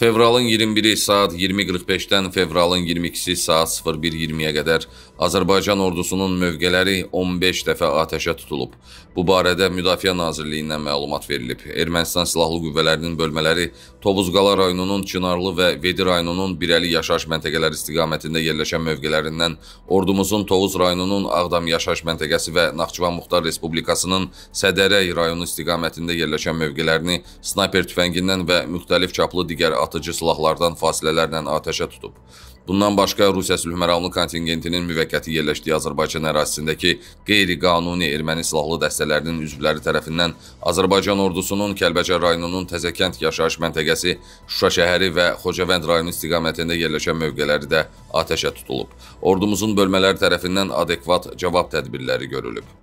Fevralın 21-i saat 20.45-dən fevralın 22-si saat 01:20-yə qədər Azərbaycan ordusunun mövqeləri 15 dəfə atəşə tutulub. Bu barədə Müdafiə Nazirliyindən məlumat verilib. Ermənistan silahlı qüvvələrinin bölmələri Tovuzqala rayonunun Çınarlı və Vedi rayonunun Birəli yaşayış məntəqələri istiqamətində yerləşən mövqelərindən ordumuzun Tovuz rayonunun Ağdam yaşayış məntəqəsi və Naxçıvan Muxtar Respublikasının Sədərəy rayonu istiqamətində yerləşən mövqelərini snayper tüfəngindən və müxtəlif çaplı digər atıcı silahlardan fasilələrlə atəşə tutub. Bundan başqa Rusiya sülhməramlı kontingentinin müvəqqəti yerləşdiyi Azərbaycan ərazisindəki qeyri-qanuni erməni silahlı dəstələrinin üzvləri tərəfindən Azərbaycan ordusunun Kəlbəcər rayonunun Təzəkənd yaşayış məntəqəsi, Şuşa şəhəri və Xocavənd rayonu istiqamətində yerləşən mövqeləri də atəşə tutulub. Ordumuzun bölmələri tərəfindən adekvat cavab tədbirləri görülüb.